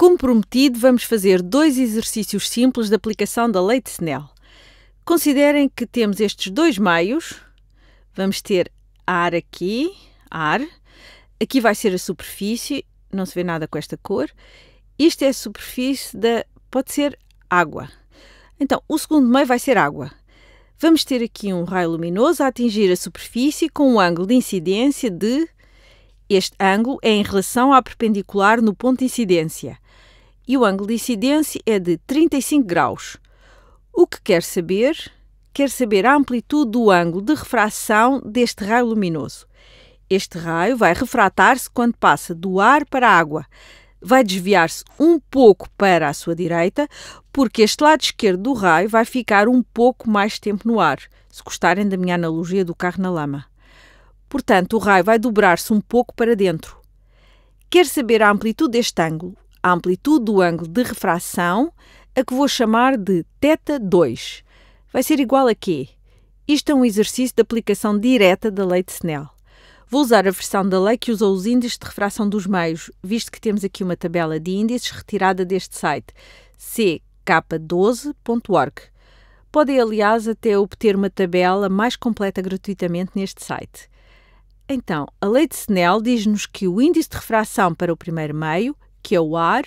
Como prometido, vamos fazer dois exercícios simples de aplicação da lei de Snell. Considerem que temos estes dois meios. Vamos ter ar aqui, ar. Aqui vai ser a superfície, não se vê nada com esta cor. Isto é a superfície da. pode ser água. Então, o segundo meio vai ser água. Vamos ter aqui um raio luminoso a atingir a superfície com um ângulo de incidência de. Este ângulo é em relação à perpendicular no ponto de incidência e o ângulo de incidência é de 35 graus. O que quer saber? Quer saber a amplitude do ângulo de refração deste raio luminoso. Este raio vai refratar-se quando passa do ar para a água. Vai desviar-se um pouco para a sua direita, porque este lado esquerdo do raio vai ficar um pouco mais tempo no ar, se gostarem da minha analogia do carro na lama. Portanto, o raio vai dobrar-se um pouco para dentro. Quer saber a amplitude deste ângulo? a amplitude do ângulo de refração, a que vou chamar de θ 2. Vai ser igual a quê? Isto é um exercício de aplicação direta da lei de Snell. Vou usar a versão da lei que usa os índices de refração dos meios, visto que temos aqui uma tabela de índices retirada deste site, ck12.org. Podem, aliás, até obter uma tabela mais completa gratuitamente neste site. Então, a lei de Snell diz-nos que o índice de refração para o primeiro meio que é o ar,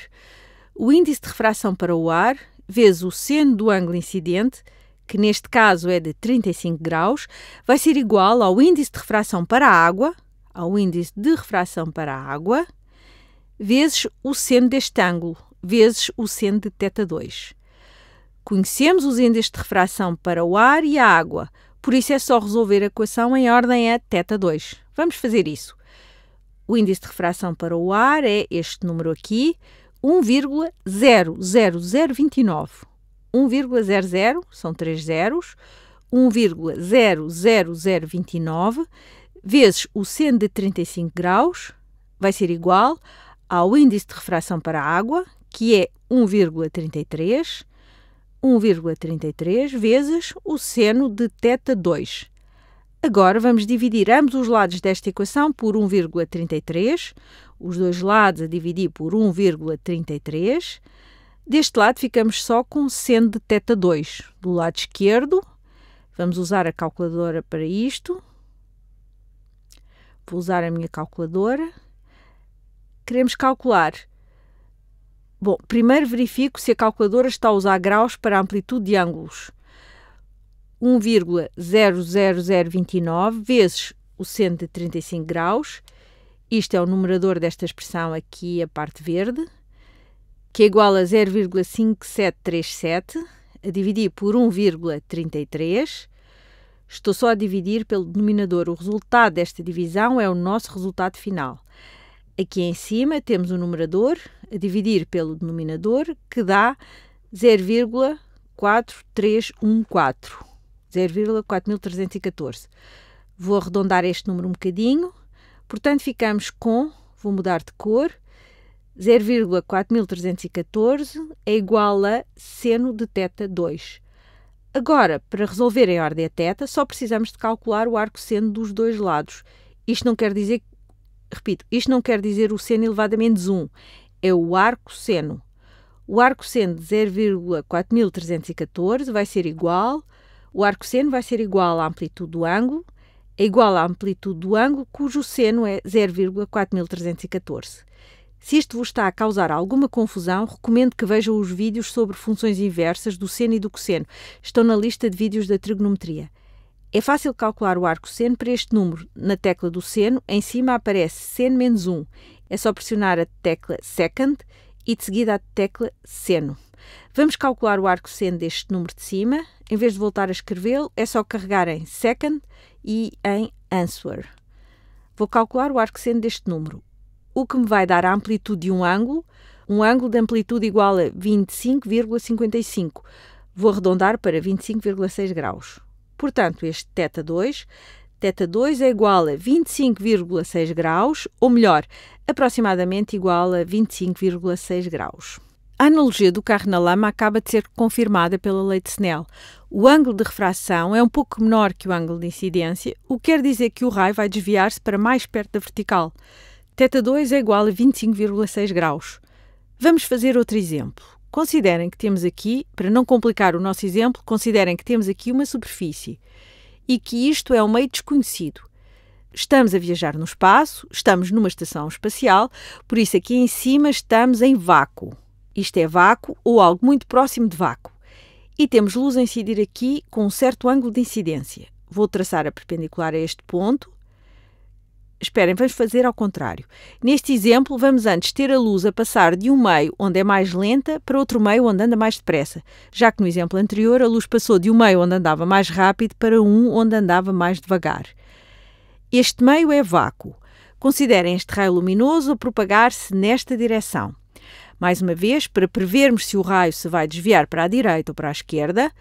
o índice de refração para o ar, vezes o seno do ângulo incidente, que neste caso é de 35 graus, vai ser igual ao índice de refração para a água, ao índice de refração para a água, vezes o seno deste ângulo, vezes o seno de θ2. Conhecemos os índices de refração para o ar e a água, por isso é só resolver a equação em ordem a θ2. Vamos fazer isso. O índice de refração para o ar é este número aqui, 1,00029. 1,00 são três zeros, 1,00029 vezes o seno de 35 graus vai ser igual ao índice de refração para a água, que é 1,33, 1,33 vezes o seno de θ2, Agora vamos dividir ambos os lados desta equação por 1,33, os dois lados a dividir por 1,33. Deste lado ficamos só com seno de θ 2. Do lado esquerdo, vamos usar a calculadora para isto. Vou usar a minha calculadora. Queremos calcular. Bom, primeiro verifico se a calculadora está a usar graus para a amplitude de ângulos. 1,00029 vezes o seno de 35 graus, isto é o numerador desta expressão aqui, a parte verde, que é igual a 0,5737, a dividir por 1,33. Estou só a dividir pelo denominador. O resultado desta divisão é o nosso resultado final. Aqui em cima temos o numerador a dividir pelo denominador, que dá 0,4314. 0,4314. Vou arredondar este número um bocadinho. Portanto, ficamos com, vou mudar de cor, 0,4314 é igual a seno de θ 2. Agora, para resolver em ordem a θ, só precisamos de calcular o arco seno dos dois lados. Isto não quer dizer, repito, isto não quer dizer o seno elevado a menos 1, é o arco seno. O arco seno de 0,4314 vai ser igual o arco seno vai ser igual à amplitude do ângulo, é igual à amplitude do ângulo cujo seno é 0,4314. Se isto vos está a causar alguma confusão, recomendo que vejam os vídeos sobre funções inversas do seno e do cosseno. Estão na lista de vídeos da trigonometria. É fácil calcular o arco seno para este número. Na tecla do seno, em cima aparece seno menos 1. É só pressionar a tecla second e de seguida a tecla seno. Vamos calcular o arco seno deste número de cima em vez de voltar a escrevê-lo, é só carregar em second e em answer. Vou calcular o seno deste número, o que me vai dar a amplitude de um ângulo, um ângulo de amplitude igual a 25,55. Vou arredondar para 25,6 graus. Portanto, este θ2, θ2 é igual a 25,6 graus, ou melhor, aproximadamente igual a 25,6 graus. A analogia do carro na lama acaba de ser confirmada pela lei de Snell. O ângulo de refração é um pouco menor que o ângulo de incidência, o que quer dizer que o raio vai desviar-se para mais perto da vertical. Teta 2 é igual a 25,6 graus. Vamos fazer outro exemplo. Considerem que temos aqui, para não complicar o nosso exemplo, considerem que temos aqui uma superfície e que isto é um meio desconhecido. Estamos a viajar no espaço, estamos numa estação espacial, por isso aqui em cima estamos em vácuo. Isto é vácuo ou algo muito próximo de vácuo. E temos luz a incidir aqui com um certo ângulo de incidência. Vou traçar a perpendicular a este ponto. Esperem, vamos fazer ao contrário. Neste exemplo, vamos antes ter a luz a passar de um meio onde é mais lenta para outro meio onde anda mais depressa, já que no exemplo anterior a luz passou de um meio onde andava mais rápido para um onde andava mais devagar. Este meio é vácuo. Considerem este raio luminoso a propagar-se nesta direção. Mais uma vez, para prevermos se o raio se vai desviar para a direita ou para a esquerda,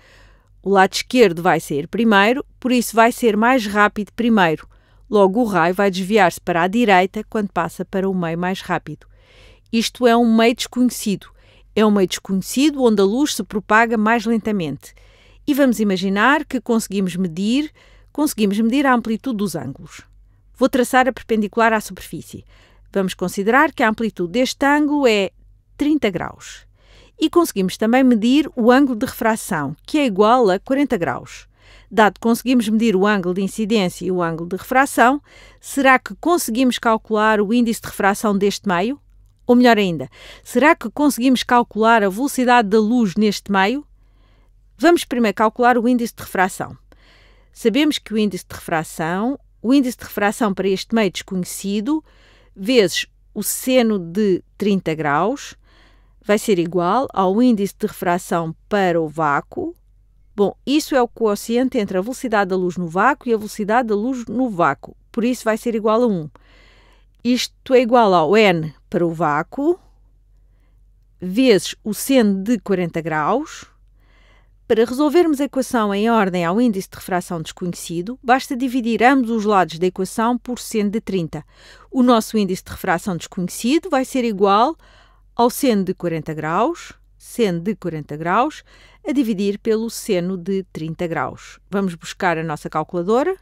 o lado esquerdo vai sair primeiro, por isso vai ser mais rápido primeiro. Logo, o raio vai desviar-se para a direita quando passa para o meio mais rápido. Isto é um meio desconhecido. É um meio desconhecido onde a luz se propaga mais lentamente. E vamos imaginar que conseguimos medir, conseguimos medir a amplitude dos ângulos. Vou traçar a perpendicular à superfície. Vamos considerar que a amplitude deste ângulo é 30 graus. E conseguimos também medir o ângulo de refração, que é igual a 40 graus. Dado que conseguimos medir o ângulo de incidência e o ângulo de refração, será que conseguimos calcular o índice de refração deste meio? Ou melhor ainda, será que conseguimos calcular a velocidade da luz neste meio? Vamos primeiro calcular o índice de refração. Sabemos que o índice de refração, o índice de refração para este meio desconhecido, vezes o seno de 30 graus, vai ser igual ao índice de refração para o vácuo. Bom, isso é o quociente entre a velocidade da luz no vácuo e a velocidade da luz no vácuo. Por isso vai ser igual a 1. Isto é igual ao n para o vácuo vezes o seno de 40 graus. Para resolvermos a equação em ordem ao índice de refração desconhecido, basta dividir ambos os lados da equação por seno de 30. O nosso índice de refração desconhecido vai ser igual a ao seno de 40 graus, seno de 40 graus, a dividir pelo seno de 30 graus. Vamos buscar a nossa calculadora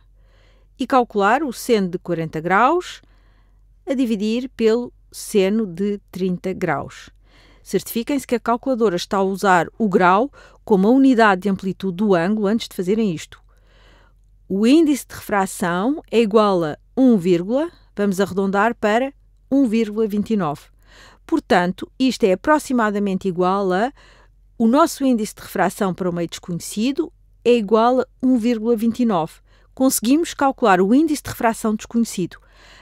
e calcular o seno de 40 graus a dividir pelo seno de 30 graus. Certifiquem-se que a calculadora está a usar o grau como a unidade de amplitude do ângulo antes de fazerem isto. O índice de refração é igual a 1, vamos arredondar para 1,29. Portanto, isto é aproximadamente igual a o nosso índice de refração para o meio desconhecido é igual a 1,29. Conseguimos calcular o índice de refração desconhecido.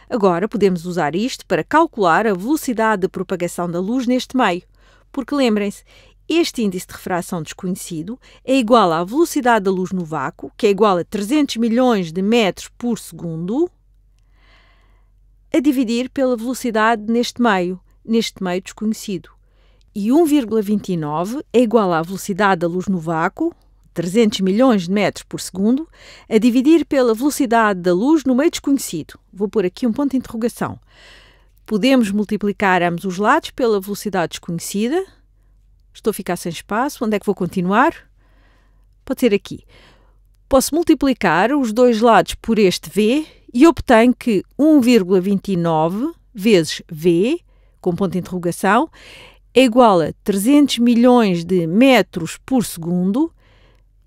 Agora podemos usar isto para calcular a velocidade de propagação da luz neste meio. Porque lembrem-se, este índice de refração desconhecido é igual à velocidade da luz no vácuo, que é igual a 300 milhões de metros por segundo, a dividir pela velocidade neste meio, neste meio desconhecido. E 1,29 é igual à velocidade da luz no vácuo, 300 milhões de metros por segundo, a dividir pela velocidade da luz no meio desconhecido. Vou pôr aqui um ponto de interrogação. Podemos multiplicar ambos os lados pela velocidade desconhecida. Estou a ficar sem espaço. Onde é que vou continuar? Pode ser aqui. Posso multiplicar os dois lados por este V e obtenho que 1,29 vezes V com ponto de interrogação, é igual a 300 milhões de metros por segundo,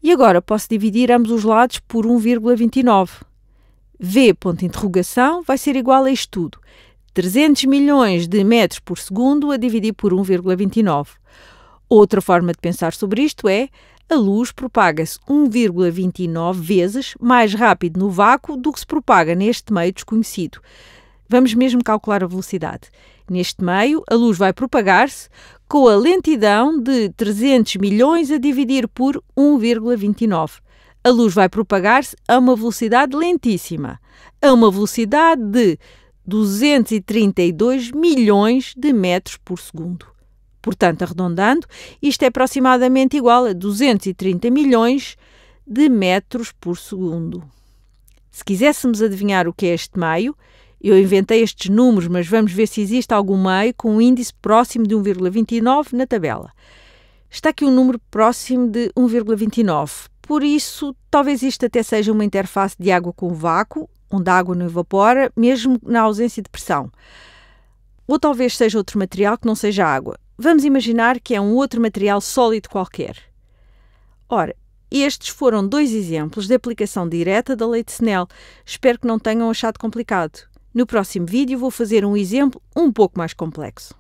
e agora posso dividir ambos os lados por 1,29. V, ponto de interrogação, vai ser igual a isto tudo. 300 milhões de metros por segundo a dividir por 1,29. Outra forma de pensar sobre isto é a luz propaga-se 1,29 vezes mais rápido no vácuo do que se propaga neste meio desconhecido. Vamos mesmo calcular a velocidade. Neste meio, a luz vai propagar-se com a lentidão de 300 milhões a dividir por 1,29. A luz vai propagar-se a uma velocidade lentíssima, a uma velocidade de 232 milhões de metros por segundo. Portanto, arredondando, isto é aproximadamente igual a 230 milhões de metros por segundo. Se quiséssemos adivinhar o que é este meio, eu inventei estes números, mas vamos ver se existe algum meio com um índice próximo de 1,29 na tabela. Está aqui um número próximo de 1,29. Por isso, talvez isto até seja uma interface de água com vácuo, onde a água não evapora, mesmo na ausência de pressão. Ou talvez seja outro material que não seja água. Vamos imaginar que é um outro material sólido qualquer. Ora, estes foram dois exemplos de aplicação direta da lei de Snell. Espero que não tenham achado complicado. No próximo vídeo vou fazer um exemplo um pouco mais complexo.